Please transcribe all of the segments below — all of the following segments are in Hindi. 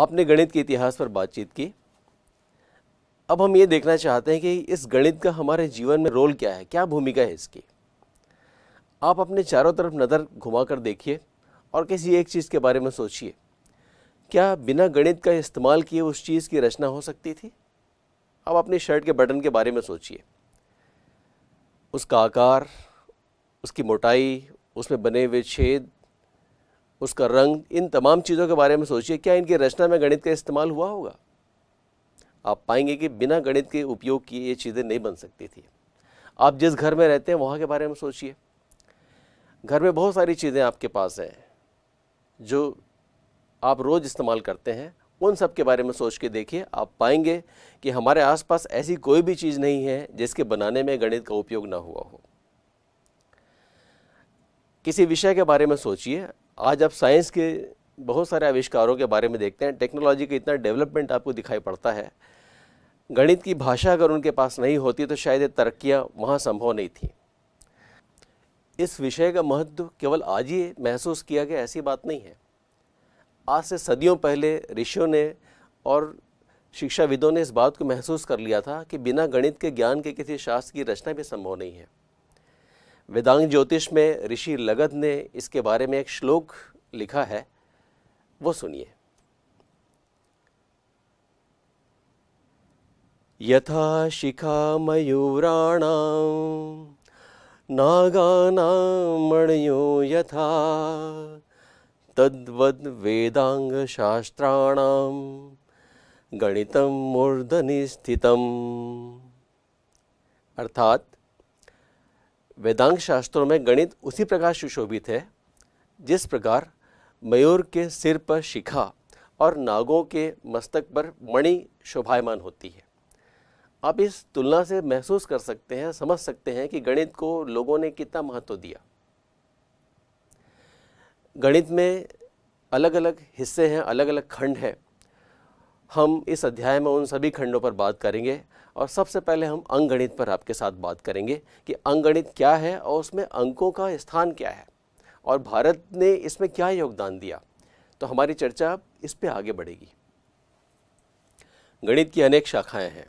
आपने गणित के इतिहास पर बातचीत की अब हम ये देखना चाहते हैं कि इस गणित का हमारे जीवन में रोल क्या है क्या भूमिका है इसकी आप अपने चारों तरफ नज़र घुमा कर देखिए और किसी एक चीज़ के बारे में सोचिए क्या बिना गणित का इस्तेमाल किए उस चीज़ की रचना हो सकती थी अब अपने शर्ट के बटन के बारे में सोचिए उसका आकार उसकी मोटाई उसमें बने हुए छेद उसका रंग इन तमाम चीज़ों के बारे में सोचिए क्या इनकी रचना में गणित का इस्तेमाल हुआ होगा आप पाएंगे कि बिना गणित के उपयोग किए ये चीज़ें नहीं बन सकती थी आप जिस घर में रहते हैं वहाँ के बारे में सोचिए घर में बहुत सारी चीज़ें आपके पास हैं जो आप रोज़ इस्तेमाल करते हैं उन सब के बारे में सोच के देखिए आप पाएंगे कि हमारे आसपास ऐसी कोई भी चीज़ नहीं है जिसके बनाने में गणित का उपयोग ना हुआ हो किसी विषय के बारे में सोचिए आज आप साइंस के बहुत सारे आविष्कारों के बारे में देखते हैं टेक्नोलॉजी का इतना डेवलपमेंट आपको दिखाई पड़ता है गणित की भाषा अगर उनके पास नहीं होती तो शायद ये तरक्कियाँ वहाँ संभव नहीं थी इस विषय का महत्व केवल आज ही महसूस किया गया ऐसी बात नहीं है आज से सदियों पहले ऋषियों ने और शिक्षाविदों ने इस बात को महसूस कर लिया था कि बिना गणित के ज्ञान के किसी शास्त्र की रचना भी संभव नहीं है वेदांग ज्योतिष में ऋषि लगत ने इसके बारे में एक श्लोक लिखा है वो सुनिए यथा शिखा मयूराण नागानां मणयो यथा वेदांग शास्त्राण गणित मूर्धनि स्थितम् अर्थात वेदांग शास्त्रों में गणित उसी प्रकार सुशोभित है जिस प्रकार मयूर के सिर पर शिखा और नागों के मस्तक पर मणि शोभायमान होती है आप इस तुलना से महसूस कर सकते हैं समझ सकते हैं कि गणित को लोगों ने कितना महत्व दिया गणित में अलग अलग हिस्से हैं अलग अलग खंड हैं हम इस अध्याय में उन सभी खंडों पर बात करेंगे और सबसे पहले हम अंगणित पर आपके साथ बात करेंगे कि अंगणित क्या है और उसमें अंकों का स्थान क्या है और भारत ने इसमें क्या योगदान दिया तो हमारी चर्चा इस पर आगे बढ़ेगी गणित की अनेक शाखाएं हैं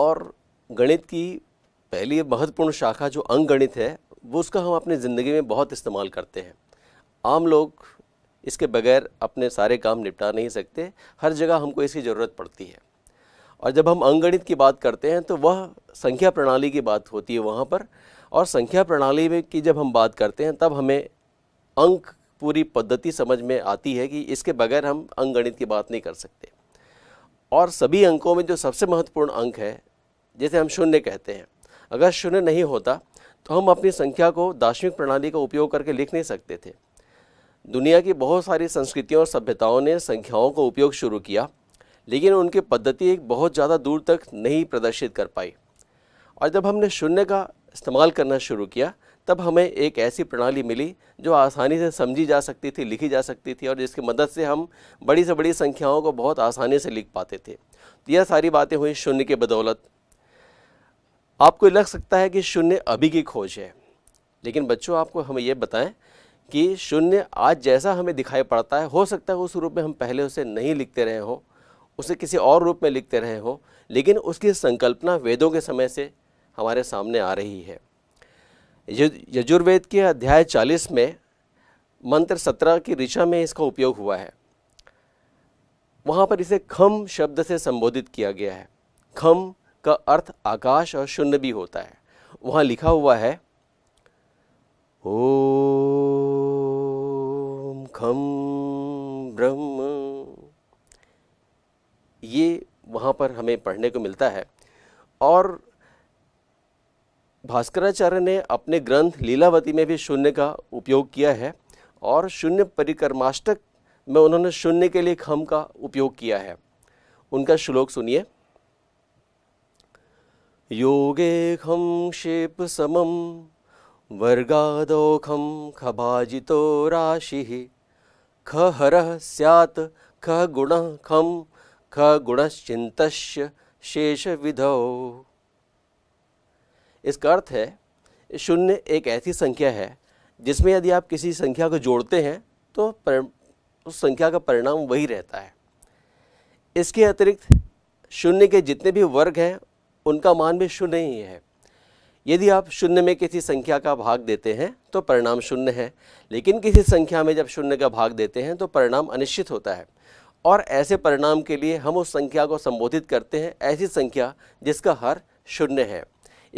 और गणित की पहली महत्वपूर्ण शाखा जो अंगणित है वो उसका हम अपनी ज़िंदगी में बहुत इस्तेमाल करते हैं आम लोग इसके बगैर अपने सारे काम निपटा नहीं सकते हर जगह हमको इसकी ज़रूरत पड़ती है और जब हम अंगणित की बात करते हैं तो वह संख्या प्रणाली की बात होती है वहाँ पर और संख्या प्रणाली में की जब हम बात करते हैं तब हमें अंक पूरी पद्धति समझ में आती है कि इसके बगैर हम अंगणित की बात नहीं कर सकते और सभी अंकों में जो सबसे महत्वपूर्ण अंक है जैसे हम शून्य कहते हैं अगर शून्य नहीं होता तो हम अपनी संख्या को दार्शनिक प्रणाली का उपयोग करके लिख नहीं सकते थे दुनिया की बहुत सारी संस्कृतियों और सभ्यताओं ने संख्याओं का उपयोग शुरू किया लेकिन उनकी पद्धति एक बहुत ज़्यादा दूर तक नहीं प्रदर्शित कर पाई और जब हमने शून्य का इस्तेमाल करना शुरू किया तब हमें एक ऐसी प्रणाली मिली जो आसानी से समझी जा सकती थी लिखी जा सकती थी और जिसकी मदद से हम बड़ी से बड़ी संख्याओं को बहुत आसानी से लिख पाते थे तो यह सारी बातें हुई शून्य के बदौलत आपको लग सकता है कि शून्य अभी की खोज है लेकिन बच्चों आपको हमें यह बताएं कि शून्य आज जैसा हमें दिखाई पड़ता है हो सकता है उस रूप में हम पहले उसे नहीं लिखते रहे हों उसे किसी और रूप में लिखते रहे हों लेकिन उसकी संकल्पना वेदों के समय से हमारे सामने आ रही है यजुर्वेद के अध्याय 40 में मंत्र 17 की ऋषा में इसका उपयोग हुआ है वहाँ पर इसे खम शब्द से संबोधित किया गया है खम का अर्थ आकाश और शून्य भी होता है वहाँ लिखा हुआ है ओम खम ब्रह्म ये वहाँ पर हमें पढ़ने को मिलता है और भास्कराचार्य ने अपने ग्रंथ लीलावती में भी शून्य का उपयोग किया है और शून्य परिक्रमाष्टक में उन्होंने शून्य के लिए खम का उपयोग किया है उनका श्लोक सुनिए योगे खम शेप समम वर्गादोखं खभाजितो राशिः खहरः स्यात् खम ख खं खगुणश्चिन्तस्य शेषविधौ इसका अर्थ है शून्य एक ऐसी संख्या है जिसमें यदि आप किसी संख्या को जोड़ते हैं तो पर, उस संख्या का परिणाम वही रहता है इसके अतिरिक्त शून्य के जितने भी वर्ग हैं उनका मान भी शून्य ही है यदि आप शून्य में किसी संख्या का भाग देते हैं तो परिणाम शून्य है लेकिन किसी संख्या में जब शून्य का भाग देते हैं तो परिणाम अनिश्चित होता है और ऐसे परिणाम के लिए हम उस संख्या को संबोधित करते हैं ऐसी संख्या जिसका हर शून्य है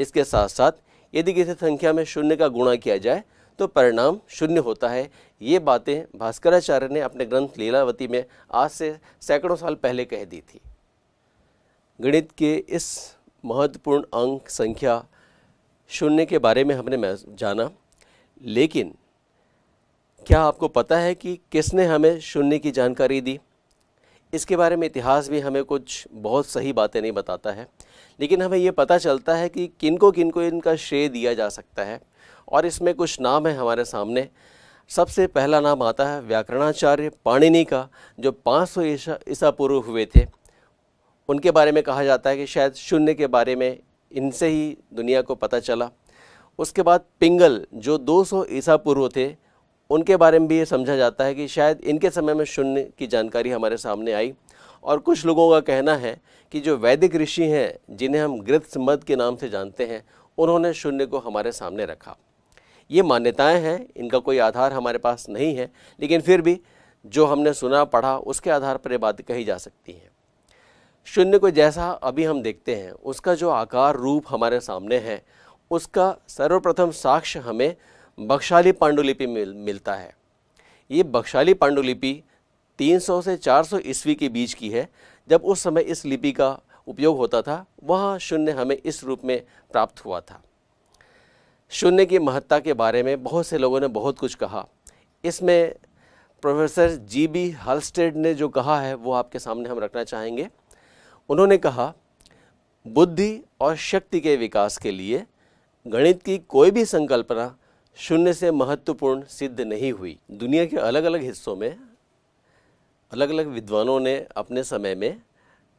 इसके साथ साथ यदि किसी संख्या में शून्य का गुणा किया जाए तो परिणाम शून्य होता है ये बातें भास्कराचार्य ने अपने ग्रंथ लीलावती में आज से सैकड़ों साल पहले कह दी थी गणित के इस महत्वपूर्ण अंक संख्या शून्य के बारे में हमने जाना लेकिन क्या आपको पता है कि किसने हमें शून्य की जानकारी दी इसके बारे में इतिहास भी हमें कुछ बहुत सही बातें नहीं बताता है लेकिन हमें ये पता चलता है कि किनको किनको इनका श्रेय दिया जा सकता है और इसमें कुछ नाम है हमारे सामने सबसे पहला नाम आता है व्याकरणाचार्य पाणिनि का जो 500 ईसा ईसा पूर्व हुए थे उनके बारे में कहा जाता है कि शायद शून्य के बारे में इनसे ही दुनिया को पता चला उसके बाद पिंगल जो 200 ईसा पूर्व थे उनके बारे में भी ये समझा जाता है कि शायद इनके समय में शून्य की जानकारी हमारे सामने आई और कुछ लोगों का कहना है कि जो वैदिक ऋषि हैं जिन्हें हम गृत्समद के नाम से जानते हैं उन्होंने शून्य को हमारे सामने रखा ये मान्यताएं हैं इनका कोई आधार हमारे पास नहीं है लेकिन फिर भी जो हमने सुना पढ़ा उसके आधार पर ये बात कही जा सकती है शून्य को जैसा अभी हम देखते हैं उसका जो आकार रूप हमारे सामने है उसका सर्वप्रथम साक्ष्य हमें बक्शाली पांडुलिपि मिल, मिलता है ये बक्शाली पांडुलिपि 300 से 400 ईस्वी के बीच की है जब उस समय इस लिपि का उपयोग होता था वहाँ शून्य हमें इस रूप में प्राप्त हुआ था शून्य की महत्ता के बारे में बहुत से लोगों ने बहुत कुछ कहा इसमें प्रोफेसर जी बी हलस्टेड ने जो कहा है वो आपके सामने हम रखना चाहेंगे उन्होंने कहा बुद्धि और शक्ति के विकास के लिए गणित की कोई भी संकल्पना शून्य से महत्वपूर्ण सिद्ध नहीं हुई दुनिया के अलग अलग हिस्सों में अलग अलग विद्वानों ने अपने समय में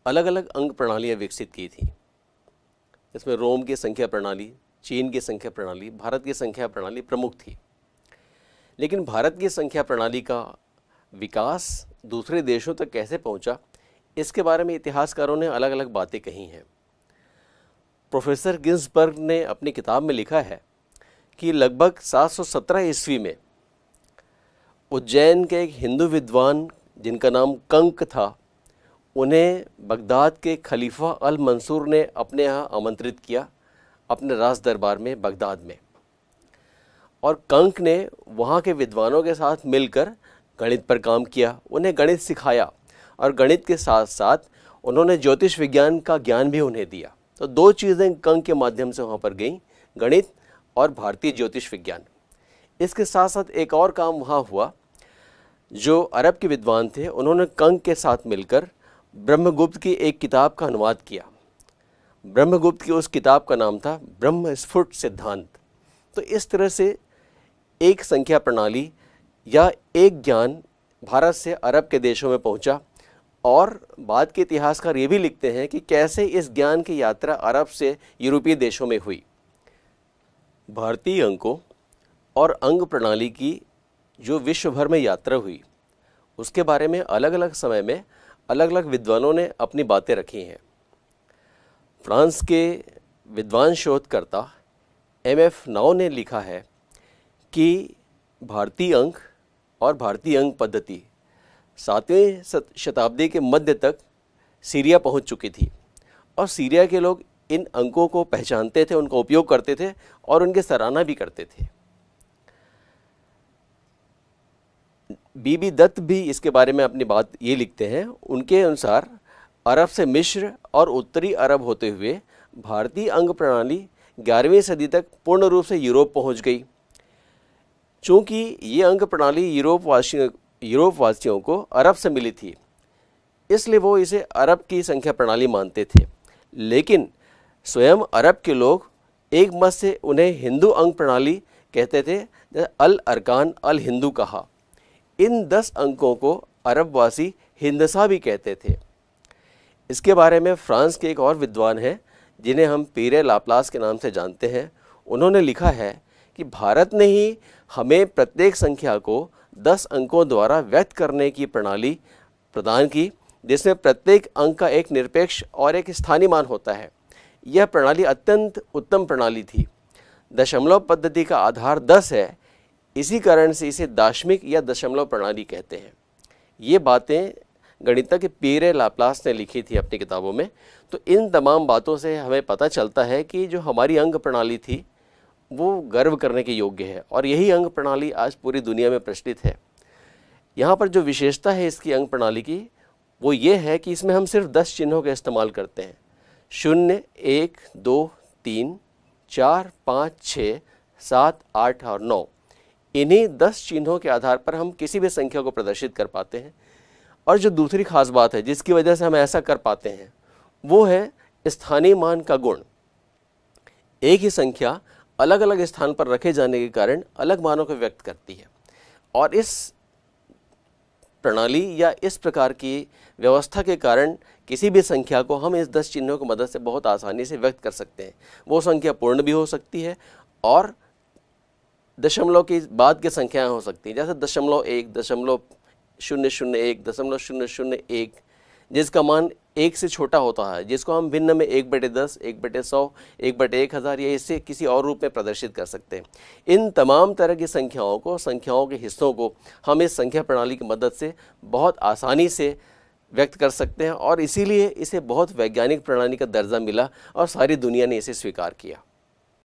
अलग अलग अंग प्रणालियाँ विकसित की थी इसमें रोम की संख्या प्रणाली चीन की संख्या प्रणाली भारत की संख्या प्रणाली प्रमुख थी लेकिन भारत की संख्या प्रणाली का विकास दूसरे देशों तक कैसे पहुंचा इसके बारे में इतिहासकारों ने अलग अलग बातें कही हैं प्रोफेसर गिन्सबर्ग ने अपनी किताब में लिखा है कि लगभग 717 ईस्वी में उज्जैन के एक हिंदू विद्वान जिनका नाम कंक था उन्हें बगदाद के खलीफा अल मंसूर ने अपने यहाँ आमंत्रित किया अपने राज दरबार में बगदाद में और कंक ने वहाँ के विद्वानों के साथ मिलकर गणित पर काम किया उन्हें गणित सिखाया और गणित के साथ साथ उन्होंने ज्योतिष विज्ञान का ज्ञान भी उन्हें दिया तो दो चीज़ें कंग के माध्यम से वहाँ पर गई गणित और भारतीय ज्योतिष विज्ञान इसके साथ साथ एक और काम वहाँ हुआ जो अरब के विद्वान थे उन्होंने कंग के साथ मिलकर ब्रह्मगुप्त की एक किताब का अनुवाद किया ब्रह्मगुप्त की उस किताब का नाम था ब्रह्म स्फुट सिद्धांत तो इस तरह से एक संख्या प्रणाली या एक ज्ञान भारत से अरब के देशों में पहुंचा और बाद के इतिहासकार ये भी लिखते हैं कि कैसे इस ज्ञान की यात्रा अरब से यूरोपीय देशों में हुई भारतीय अंकों और अंग प्रणाली की जो विश्व भर में यात्रा हुई उसके बारे में अलग अलग समय में अलग अलग विद्वानों ने अपनी बातें रखी हैं फ्रांस के विद्वान शोधकर्ता एम एफ नाव ने लिखा है कि भारतीय अंक और भारतीय अंग पद्धति सातवें शताब्दी के मध्य तक सीरिया पहुंच चुकी थी और सीरिया के लोग इन अंकों को पहचानते थे उनका उपयोग करते थे और उनके सराहना भी करते थे बीबी दत्त भी इसके बारे में अपनी बात ये लिखते हैं उनके अनुसार अरब से मिश्र और उत्तरी अरब होते हुए भारतीय अंग प्रणाली ग्यारहवीं सदी तक पूर्ण रूप से यूरोप पहुंच गई चूँकि ये अंग प्रणाली यूरोप वासियों यूरोप वासियों को अरब से मिली थी इसलिए वो इसे अरब की संख्या प्रणाली मानते थे लेकिन स्वयं अरब के लोग एक मत से उन्हें हिंदू अंक प्रणाली कहते थे अल अरकान अल हिंदू कहा इन दस अंकों को अरबवासी हिंदसा भी कहते थे इसके बारे में फ्रांस के एक और विद्वान हैं जिन्हें हम पीरे लाप्लास के नाम से जानते हैं उन्होंने लिखा है कि भारत ने ही हमें प्रत्येक संख्या को दस अंकों द्वारा व्यक्त करने की प्रणाली प्रदान की जिसमें प्रत्येक अंक का एक निरपेक्ष और एक स्थानीय मान होता है यह प्रणाली अत्यंत उत्तम प्रणाली थी दशमलव पद्धति का आधार दस है इसी कारण से इसे दार्शमिक या दशमलव प्रणाली कहते हैं ये बातें गणितज्ञ पीरे लाप्लास ने लिखी थी अपनी किताबों में तो इन तमाम बातों से हमें पता चलता है कि जो हमारी अंग प्रणाली थी वो गर्व करने के योग्य है और यही अंग प्रणाली आज पूरी दुनिया में प्रचलित है यहाँ पर जो विशेषता है इसकी अंग प्रणाली की वो ये है कि इसमें हम सिर्फ दस चिन्हों का इस्तेमाल करते हैं शून्य एक दो तीन चार पाँच छ सात आठ और नौ इन्हीं दस चिन्हों के आधार पर हम किसी भी संख्या को प्रदर्शित कर पाते हैं और जो दूसरी खास बात है जिसकी वजह से हम ऐसा कर पाते हैं वो है स्थानीय मान का गुण एक ही संख्या अलग अलग स्थान पर रखे जाने के कारण अलग मानों को व्यक्त करती है और इस प्रणाली या इस प्रकार की व्यवस्था के कारण किसी भी संख्या को हम इस दस चिन्हों की मदद से बहुत आसानी से व्यक्त कर सकते हैं वो संख्या पूर्ण भी हो सकती है और दशमलव के बाद की संख्याएं हो सकती हैं जैसे दशमलव एक दशमलव शून्य शून्य एक दशमलव शून्य शून्य एक जिसका मान एक से छोटा होता है जिसको हम भिन्न में एक बटे दस एक बटे सौ एक बटे एक हज़ार या इससे किसी और रूप में प्रदर्शित कर सकते हैं इन तमाम तरह की संख्याओं को संख्याओं के हिस्सों को हम इस संख्या प्रणाली की मदद से बहुत आसानी से व्यक्त कर सकते हैं और इसीलिए इसे बहुत वैज्ञानिक प्रणाली का दर्जा मिला और सारी दुनिया ने इसे स्वीकार किया